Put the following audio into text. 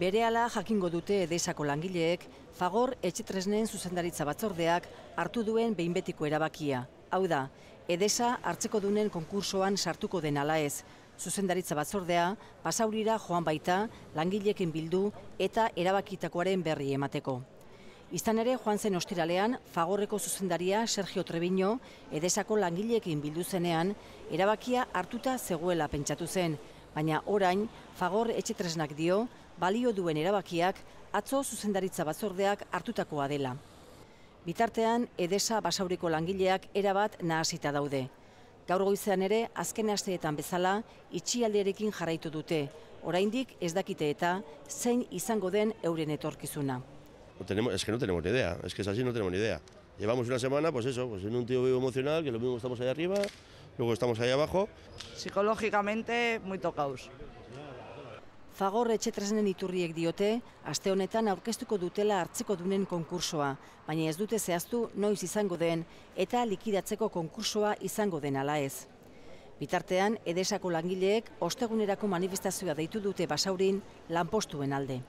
Berehala jakingo dute edesako langileek, Fagor etxetresnen zuzendaritza batzordeak hartu duen behinbetiko erabakia. Hau da, edesa hartzeko dunen konkursoan sartuko den ala ez. Zuzendaritza batzordea, pasaurira joan baita, langileekin bildu eta erabakitakoaren berri emateko. Iztan ere, joan zen ostiralean, Fagorreko zuzendaria Sergio Trebino, edesako langileekin bildu zenean, erabakia hartuta zegoela pentsatu zen, baina orain fagor etxetresnak dio balio duen erabakiak atzo zuzendaritza batzordeak hartutakoa dela. Bitartean edesa basauriko langileak erabat nahasita daude. Gaur goizean ere azken asteetan bezala itxialderekin jarraitu dute. Oraindik ez dakite eta zein izango den euren etorkizuna. No tenemos, es que no tenemos idea, es que es así no tenemos idea. Llevamos una semana, pues eso, pues en un tío vivo emocional, que lo mismo estamos ahí arriba luego estamos ahí abajo. Psikologikamente, muy tocaos. Fagor etxetrasnen iturriek diote, aste honetan aurkeztuko dutela hartzeko dunen konkursoa, baina ez dute zehaztu noiz izango den eta likidatzeko konkursoa izango den ala ez. Bitartean, edesako langileek ostegunerako manifestazioa deitu dute basaurin lanpostuen alde.